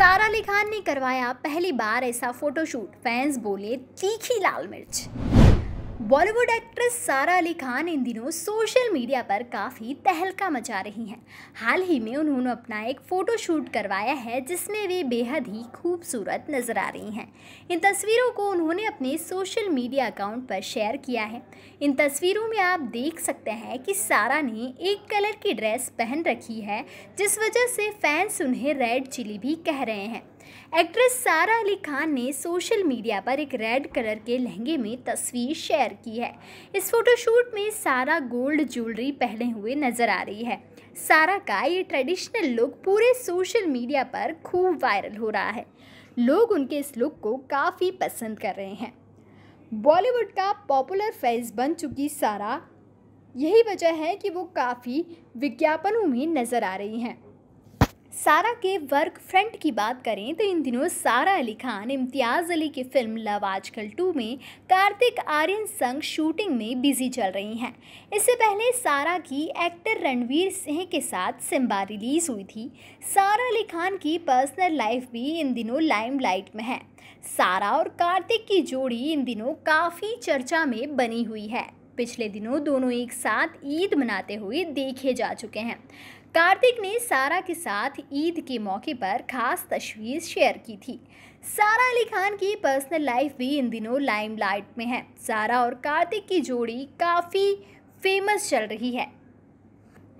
सारा अली खान ने करवाया पहली बार ऐसा फोटोशूट फैंस बोले तीखी लाल मिर्च बॉलीवुड एक्ट्रेस सारा अली खान इन दिनों सोशल मीडिया पर काफ़ी तहलका मचा रही हैं हाल ही में उन्होंने अपना एक फ़ोटो शूट करवाया है जिसमें वे बेहद ही खूबसूरत नज़र आ रही हैं इन तस्वीरों को उन्होंने अपने सोशल मीडिया अकाउंट पर शेयर किया है इन तस्वीरों में आप देख सकते हैं कि सारा ने एक कलर की ड्रेस पहन रखी है जिस वजह से फैंस उन्हें रेड चिली भी कह रहे हैं एक्ट्रेस सारा अली खान ने सोशल मीडिया पर एक रेड कलर के लहंगे में तस्वीर शेयर की है इस फोटोशूट में सारा गोल्ड ज्वेलरी पहने हुए नजर आ रही है सारा का ये ट्रेडिशनल लुक पूरे सोशल मीडिया पर खूब वायरल हो रहा है लोग उनके इस लुक को काफ़ी पसंद कर रहे हैं बॉलीवुड का पॉपुलर फेस बन चुकी सारा यही वजह है कि वो काफ़ी विज्ञापनों में नज़र आ रही हैं सारा के वर्क फ्रंट की बात करें तो इन दिनों सारा अली खान इम्तियाज़ अली की फिल्म लव आजकल टू में कार्तिक आर्यन संग शूटिंग में बिजी चल रही हैं इससे पहले सारा की एक्टर रणवीर सिंह के साथ सिम्बा रिलीज़ हुई थी सारा अली खान की पर्सनल लाइफ भी इन दिनों लाइमलाइट में है सारा और कार्तिक की जोड़ी इन दिनों काफ़ी चर्चा में बनी हुई है पिछले दिनों दोनों एक साथ ईद मनाते हुए देखे जा चुके हैं कार्तिक ने सारा के साथ ईद के मौके पर खास तस्वीर शेयर की थी सारा अली खान की पर्सनल लाइफ भी इन दिनों लाइमलाइट में है सारा और कार्तिक की जोड़ी काफ़ी फेमस चल रही है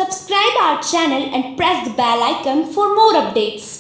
subscribe our channel and press the bell icon for more updates